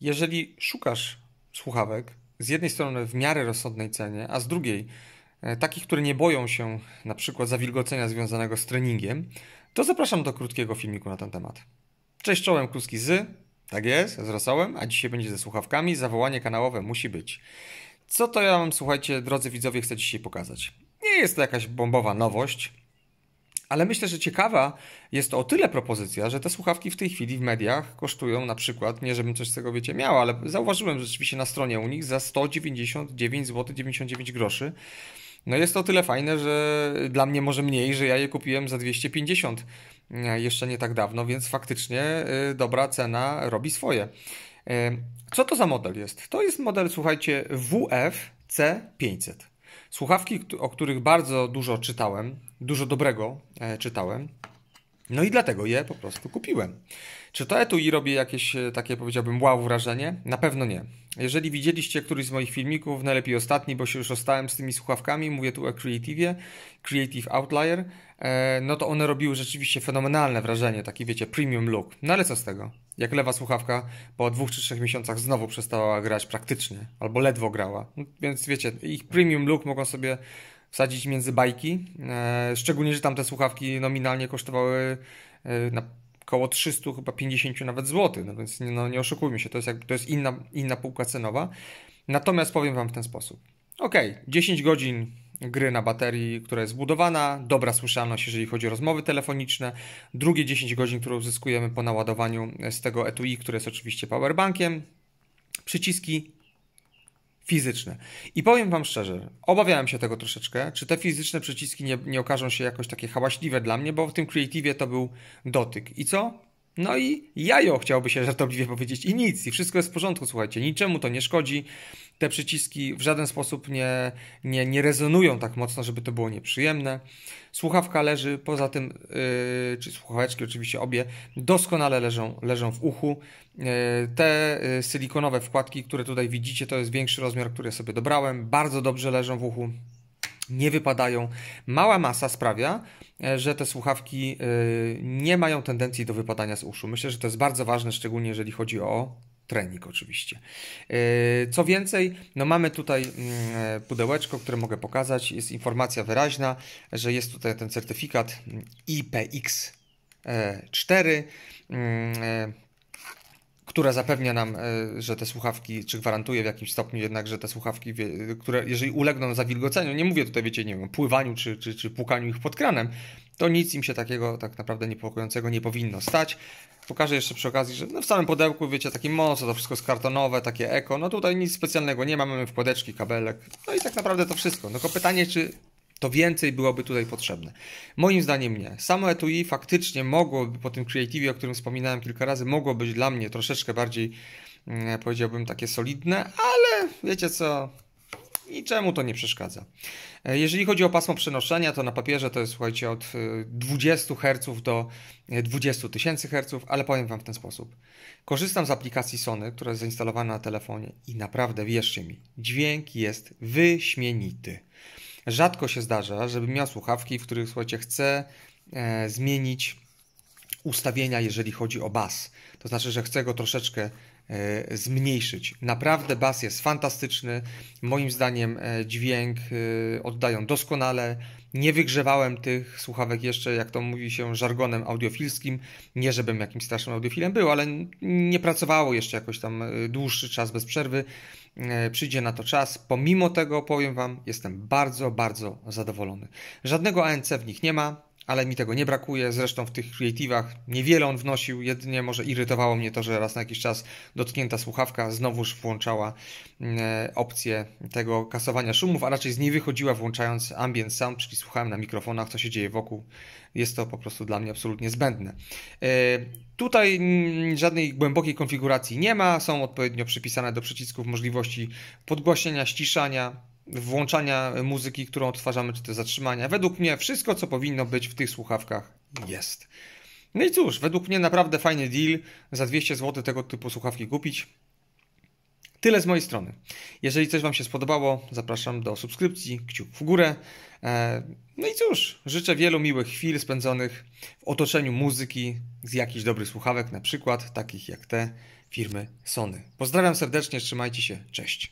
jeżeli szukasz słuchawek z jednej strony w miarę rozsądnej cenie, a z drugiej e, takich, które nie boją się na przykład zawilgocenia związanego z treningiem, to zapraszam do krótkiego filmiku na ten temat. Cześć, czołem Kluski z, tak jest, z Rosołem, a dzisiaj będzie ze słuchawkami, zawołanie kanałowe musi być. Co to ja mam, słuchajcie, drodzy widzowie, chcę dzisiaj pokazać? Nie jest to jakaś bombowa nowość, ale myślę, że ciekawa jest to o tyle propozycja, że te słuchawki w tej chwili w mediach kosztują na przykład, nie żebym coś z tego wiecie miał, ale zauważyłem rzeczywiście na stronie u nich za 199 zł 99 groszy. No jest to o tyle fajne, że dla mnie może mniej, że ja je kupiłem za 250 e, jeszcze nie tak dawno, więc faktycznie e, dobra cena robi swoje. E, co to za model jest? To jest model, słuchajcie, WF-C500. Słuchawki, o których bardzo dużo czytałem, dużo dobrego e, czytałem. No i dlatego je po prostu kupiłem. Czy to etui robi jakieś e, takie, powiedziałbym, wow wrażenie? Na pewno nie. Jeżeli widzieliście któryś z moich filmików, najlepiej ostatni, bo się już ostałem z tymi słuchawkami, mówię tu o Creative, Creative Outlier, e, no to one robiły rzeczywiście fenomenalne wrażenie, taki wiecie, premium look. No ale co z tego? Jak lewa słuchawka po dwóch czy trzech miesiącach znowu przestała grać praktycznie, albo ledwo grała. No, więc wiecie, ich premium look mogą sobie wsadzić między bajki. E, szczególnie, że tam te słuchawki nominalnie kosztowały e, na około 300, chyba 50 nawet złotych, no więc no, nie oszukujmy się, to jest, jakby, to jest inna, inna półka cenowa. Natomiast powiem Wam w ten sposób. Ok, 10 godzin gry na baterii, która jest zbudowana, dobra słyszalność, jeżeli chodzi o rozmowy telefoniczne, drugie 10 godzin, które uzyskujemy po naładowaniu z tego etui, które jest oczywiście powerbankiem, przyciski fizyczne. I powiem Wam szczerze, obawiałem się tego troszeczkę, czy te fizyczne przyciski nie, nie okażą się jakoś takie hałaśliwe dla mnie, bo w tym Creative to był dotyk. I co? No i jajo, chciałoby się żartobliwie powiedzieć, i nic, i wszystko jest w porządku, słuchajcie, niczemu to nie szkodzi. Te przyciski w żaden sposób nie, nie, nie rezonują tak mocno, żeby to było nieprzyjemne. Słuchawka leży, poza tym, yy, czy słuchaweczki oczywiście obie, doskonale leżą, leżą w uchu. Yy, te yy, silikonowe wkładki, które tutaj widzicie, to jest większy rozmiar, który sobie dobrałem, bardzo dobrze leżą w uchu nie wypadają. Mała masa sprawia, e, że te słuchawki e, nie mają tendencji do wypadania z uszu. Myślę, że to jest bardzo ważne, szczególnie jeżeli chodzi o trening oczywiście. E, co więcej, no mamy tutaj mm, pudełeczko, które mogę pokazać. Jest informacja wyraźna, że jest tutaj ten certyfikat IPX4 która zapewnia nam, e, że te słuchawki, czy gwarantuje w jakimś stopniu jednak, że te słuchawki, które jeżeli ulegną zawilgoceniu, nie mówię tutaj, wiecie, nie wiem, pływaniu czy, czy, czy pukaniu ich pod kranem, to nic im się takiego tak naprawdę niepokojącego nie powinno stać. Pokażę jeszcze przy okazji, że no w samym pudełku, wiecie, taki mocno, to wszystko skartonowe, takie eko, no tutaj nic specjalnego nie mamy, mamy wkładeczki, kabelek, no i tak naprawdę to wszystko. No tylko pytanie, czy to więcej byłoby tutaj potrzebne. Moim zdaniem nie. Samo etui faktycznie mogłoby po tym creative, o którym wspominałem kilka razy, mogło być dla mnie troszeczkę bardziej, mm, powiedziałbym, takie solidne, ale wiecie co, niczemu to nie przeszkadza. E, jeżeli chodzi o pasmo przenoszenia, to na papierze to jest, słuchajcie, od 20 y, Hz do 20 e, tysięcy Hz, ale powiem Wam w ten sposób. Korzystam z aplikacji Sony, która jest zainstalowana na telefonie i naprawdę, wierzcie mi, dźwięk jest wyśmienity. Rzadko się zdarza, żebym miał słuchawki, w których słuchajcie, chcę e, zmienić ustawienia, jeżeli chodzi o bas. To znaczy, że chcę go troszeczkę e, zmniejszyć. Naprawdę bas jest fantastyczny. Moim zdaniem e, dźwięk e, oddają doskonale. Nie wygrzewałem tych słuchawek jeszcze, jak to mówi się, żargonem audiofilskim. Nie, żebym jakimś strasznym audiofilem był, ale nie pracowało jeszcze jakoś tam e, dłuższy czas bez przerwy. E, przyjdzie na to czas. Pomimo tego, powiem Wam, jestem bardzo, bardzo zadowolony. Żadnego ANC w nich nie ma, ale mi tego nie brakuje. Zresztą w tych creative'ach niewiele on wnosił, jedynie może irytowało mnie to, że raz na jakiś czas dotknięta słuchawka znowuż włączała mm, e, opcję tego kasowania szumów, a raczej z niej wychodziła włączając ambient sound, czyli słuchałem na mikrofonach, co się dzieje wokół. Jest to po prostu dla mnie absolutnie zbędne. E, tutaj mm, żadnej głębokiej konfiguracji nie ma, są odpowiednio przypisane do przycisków możliwości podgłośnienia, ściszania, włączania muzyki, którą odtwarzamy, czy te zatrzymania. Według mnie wszystko, co powinno być w tych słuchawkach, jest. No i cóż, według mnie naprawdę fajny deal. Za 200 zł tego typu słuchawki kupić. Tyle z mojej strony. Jeżeli coś Wam się spodobało, zapraszam do subskrypcji, kciuk w górę. E, no i cóż, życzę wielu miłych chwil spędzonych w otoczeniu muzyki z jakichś dobrych słuchawek, na przykład takich jak te firmy Sony. Pozdrawiam serdecznie, trzymajcie się, cześć.